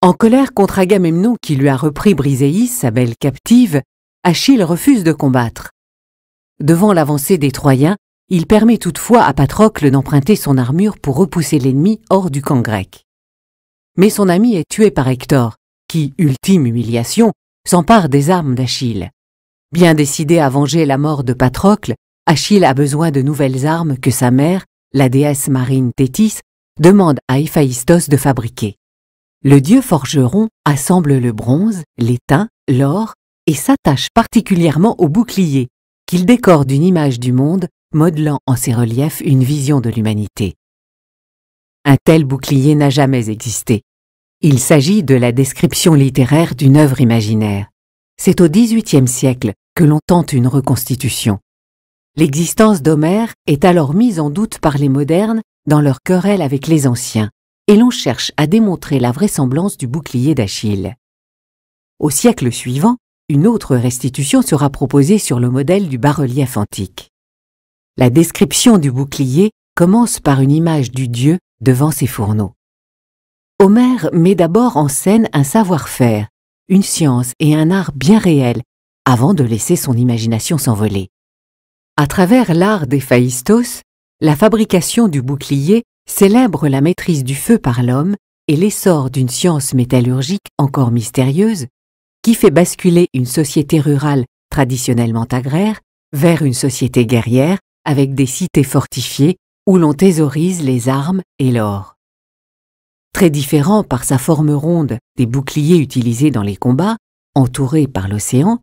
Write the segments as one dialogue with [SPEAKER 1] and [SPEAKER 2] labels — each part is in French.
[SPEAKER 1] En colère contre Agamemnon qui lui a repris Briséis, sa belle captive, Achille refuse de combattre. Devant l'avancée des Troyens, il permet toutefois à Patrocle d'emprunter son armure pour repousser l'ennemi hors du camp grec. Mais son ami est tué par Hector, qui, ultime humiliation, s'empare des armes d'Achille. Bien décidé à venger la mort de Patrocle, Achille a besoin de nouvelles armes que sa mère, la déesse marine Thétis, demande à Héphaïstos de fabriquer. Le dieu forgeron assemble le bronze, l'étain, l'or et s'attache particulièrement au bouclier, qu'il décore d'une image du monde, modelant en ses reliefs une vision de l'humanité. Un tel bouclier n'a jamais existé. Il s'agit de la description littéraire d'une œuvre imaginaire. C'est au XVIIIe siècle que l'on tente une reconstitution. L'existence d'Homère est alors mise en doute par les modernes dans leur querelle avec les anciens et l'on cherche à démontrer la vraisemblance du bouclier d'Achille. Au siècle suivant, une autre restitution sera proposée sur le modèle du bas-relief antique. La description du bouclier commence par une image du dieu devant ses fourneaux. Homère met d'abord en scène un savoir-faire, une science et un art bien réels, avant de laisser son imagination s'envoler. À travers l'art des la fabrication du bouclier célèbre la maîtrise du feu par l'homme et l'essor d'une science métallurgique encore mystérieuse, qui fait basculer une société rurale traditionnellement agraire vers une société guerrière avec des cités fortifiées où l'on thésaurise les armes et l'or. Très différent par sa forme ronde des boucliers utilisés dans les combats, entourés par l'océan,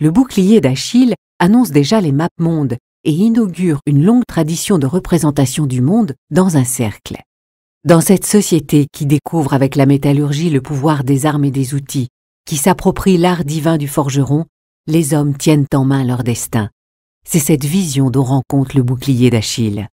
[SPEAKER 1] le bouclier d'Achille annonce déjà les maps-mondes et inaugure une longue tradition de représentation du monde dans un cercle. Dans cette société qui découvre avec la métallurgie le pouvoir des armes et des outils, qui s'approprie l'art divin du forgeron, les hommes tiennent en main leur destin. C'est cette vision dont rencontre le bouclier d'Achille.